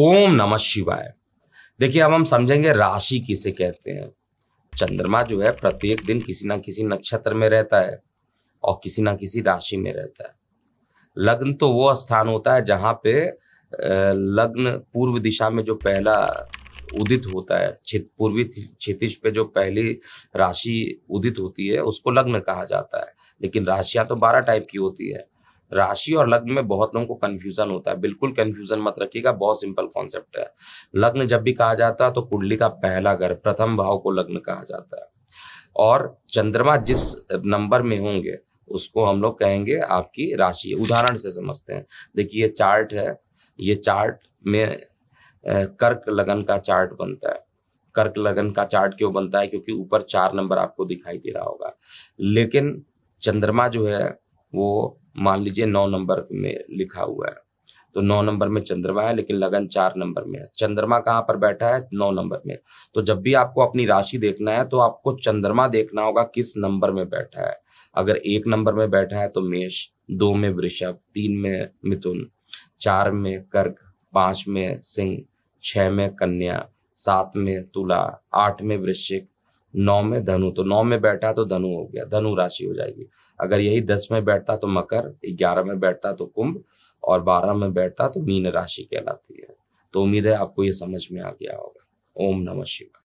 ओम नमः शिवाय देखिए अब हम समझेंगे राशि किसे कहते हैं चंद्रमा जो है प्रत्येक दिन किसी ना किसी नक्षत्र में रहता है और किसी ना किसी राशि में रहता है लग्न तो वो स्थान होता है जहां पे लग्न पूर्व दिशा में जो पहला उदित होता है छित पूर्वी क्षितिज पे जो पहली राशि उदित होती है उसको लग्न कहा जाता है लेकिन राशियां तो बारह टाइप की होती है राशि और लग्न में बहुत लोगों को कंफ्यूजन होता है बिल्कुल कंफ्यूजन मत रखिएगा बहुत सिंपल कॉन्सेप्ट है लग्न जब भी कहा जाता है तो कुंडली का पहला घर प्रथम भाव को लग्न कहा जाता है और चंद्रमा जिस नंबर में होंगे उसको हम लोग कहेंगे आपकी राशि उदाहरण से समझते हैं देखिए ये चार्ट है ये चार्ट में कर्क लगन का चार्ट बनता है कर्क लगन का चार्ट क्यों बनता है क्योंकि ऊपर चार नंबर आपको दिखाई दे रहा होगा लेकिन चंद्रमा जो है वो मान लीजिए नौ नंबर में लिखा हुआ है तो नौ नंबर में चंद्रमा है लेकिन लगन चार नंबर में है चंद्रमा कहाँ पर बैठा है नौ नंबर में तो जब भी आपको अपनी राशि देखना है तो आपको चंद्रमा देखना होगा किस नंबर में बैठा है अगर एक नंबर में बैठा है तो मेष दो में वृषभ तीन में मिथुन चार में कर्क पांच में सिंह छह में कन्या सात में तुला आठ में वृश्चिक नौ में धनु तो नौ में बैठा तो धनु हो गया धनु राशि हो जाएगी अगर यही दस में बैठता तो मकर ग्यारह में बैठता तो कुंभ और बारह में बैठता तो मीन राशि कहलाती है तो उम्मीद है आपको ये समझ में आ गया होगा ओम नमः शिवाय